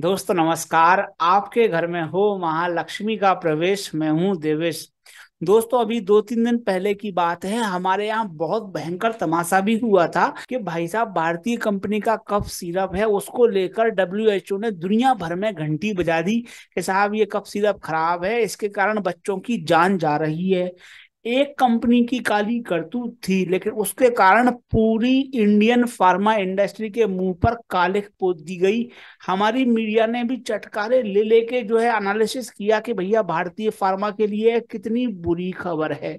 दोस्तों नमस्कार आपके घर में हो महालक्ष्मी का प्रवेश मैं हूं देवेश दोस्तों अभी दो तीन दिन पहले की बात है हमारे यहाँ बहुत भयंकर तमाशा भी हुआ था कि भाई साहब भारतीय कंपनी का कफ सिरप है उसको लेकर डब्ल्यू ने दुनिया भर में घंटी बजा दी कि साहब ये कफ सिरप खराब है इसके कारण बच्चों की जान जा रही है एक कंपनी की काली करतूत थी लेकिन उसके कारण पूरी इंडियन फार्मा इंडस्ट्री के मुंह पर काले पोत दी गई हमारी मीडिया ने भी चटकारे ले लेके जो है एनालिसिस किया कि भैया भारतीय फार्मा के लिए कितनी बुरी खबर है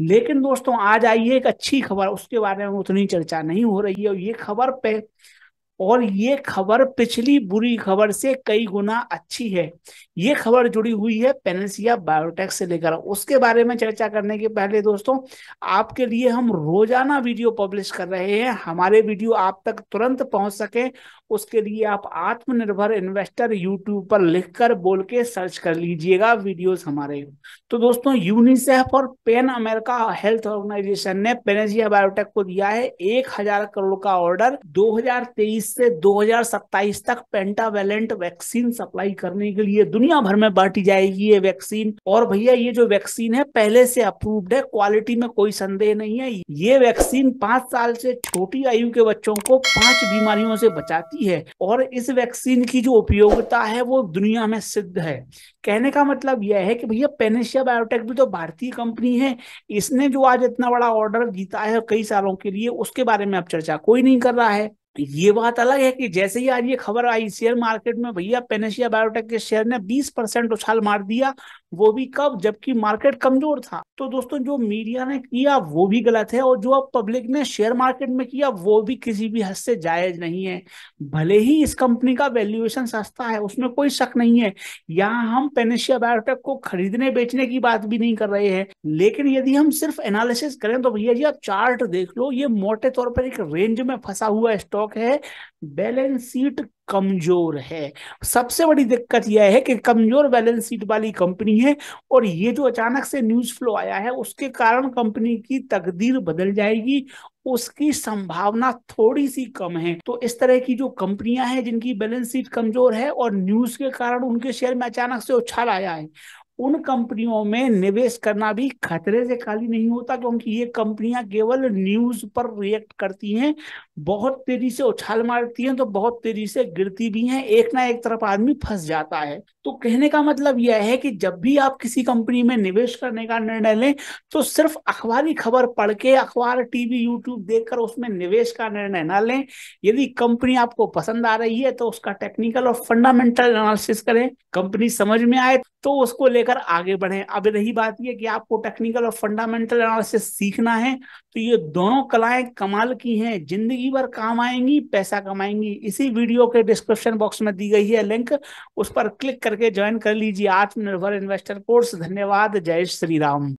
लेकिन दोस्तों आज आई है एक अच्छी खबर उसके बारे में उतनी चर्चा नहीं हो रही है और ये खबर पे और ये खबर पिछली बुरी खबर से कई गुना अच्छी है ये खबर जुड़ी हुई है पेनेसिया बायोटेक से लेकर उसके बारे में चर्चा करने के पहले दोस्तों आपके लिए हम रोजाना वीडियो पब्लिश कर रहे हैं हमारे वीडियो आप तक तुरंत पहुंच सके उसके लिए आप आत्मनिर्भर इन्वेस्टर यूट्यूब पर लिखकर बोल के सर्च कर लीजिएगा वीडियोस हमारे तो दोस्तों यूनिसेफ और पेन अमेरिका हेल्थ ऑर्गेनाइजेशन ने पेनेसिया बायोटेक को दिया है एक हजार करोड़ का ऑर्डर दो हजार तेईस 2021 से 2027 तक पेंटावेलेंट वैक्सीन सप्लाई करने के लिए दुनिया भर में बांटी जाएगी ये वैक्सीन और भैया ये जो वैक्सीन है पहले से अप्रूव्ड है क्वालिटी में कोई संदेह नहीं है ये वैक्सीन पांच साल से छोटी आयु के बच्चों को पांच बीमारियों से बचाती है और इस वैक्सीन की जो उपयोगिता है वो दुनिया में सिद्ध है कहने का मतलब यह है कि भैया पेनेशिया बायोटेक भी तो भारतीय कंपनी है इसने जो आज इतना बड़ा ऑर्डर जीता है कई सालों के लिए उसके बारे में अब चर्चा कोई नहीं कर रहा है ये बात अलग है कि जैसे ही आज ये खबर आई शेयर मार्केट में भैया पेनेशिया बायोटेक के शेयर ने 20 परसेंट उछाल मार दिया वो भी कब जबकि मार्केट कमजोर था तो दोस्तों जो मीडिया ने किया वो भी गलत है और जो अब पब्लिक ने शेयर मार्केट में किया वो भी किसी भी हद से जायज नहीं है भले ही इस कंपनी का वैल्यूएशन सस्ता है उसमें कोई शक नहीं है यहाँ हम पेनेशिया बायोटेक को खरीदने बेचने की बात भी नहीं कर रहे हैं लेकिन यदि हम सिर्फ एनालिसिस करें तो भैया जी आप चार्ट देख लो ये मोटे तौर पर एक रेंज में फंसा हुआ स्टॉक स्टॉक है बैलेंस शीट कमजोर है सबसे बड़ी दिक्कत यह है कि कमजोर बैलेंस शीट वाली कंपनी है और ये जो अचानक से न्यूज फ्लो आया है उसके कारण कंपनी की तकदीर बदल जाएगी उसकी संभावना थोड़ी सी कम है तो इस तरह की जो कंपनियां हैं जिनकी बैलेंस शीट कमजोर है और न्यूज के कारण उनके शेयर में अचानक से उछाल आया है उन कंपनियों में निवेश करना भी खतरे से खाली नहीं होता क्योंकि ये कंपनियां केवल न्यूज पर रिएक्ट करती हैं बहुत तेजी से उछाल मारती हैं तो बहुत तेजी से गिरती भी हैं एक ना एक तरफ आदमी फंस जाता है तो कहने का मतलब यह है कि जब भी आप किसी कंपनी में निवेश करने का निर्णय लें तो सिर्फ अखबारी खबर पढ़ के अखबार टीवी यूट्यूब देखकर उसमें निवेश का निर्णय ना लें यदि कंपनी आपको पसंद आ रही है तो उसका टेक्निकल और फंडामेंटल एनालिसिस करें कंपनी समझ में आए तो उसको लेकर लेकर आगे बढ़े अब रही बात यह कि आपको टेक्निकल और फंडामेंटल एनालिसिस सीखना है तो ये दोनों कलाएं कमाल की हैं जिंदगी भर काम आएंगी पैसा कमाएंगी इसी वीडियो के डिस्क्रिप्शन बॉक्स में दी गई है लिंक उस पर क्लिक करके ज्वाइन कर लीजिए आत्मनिर्भर इन्वेस्टर कोर्स धन्यवाद जय श्री राम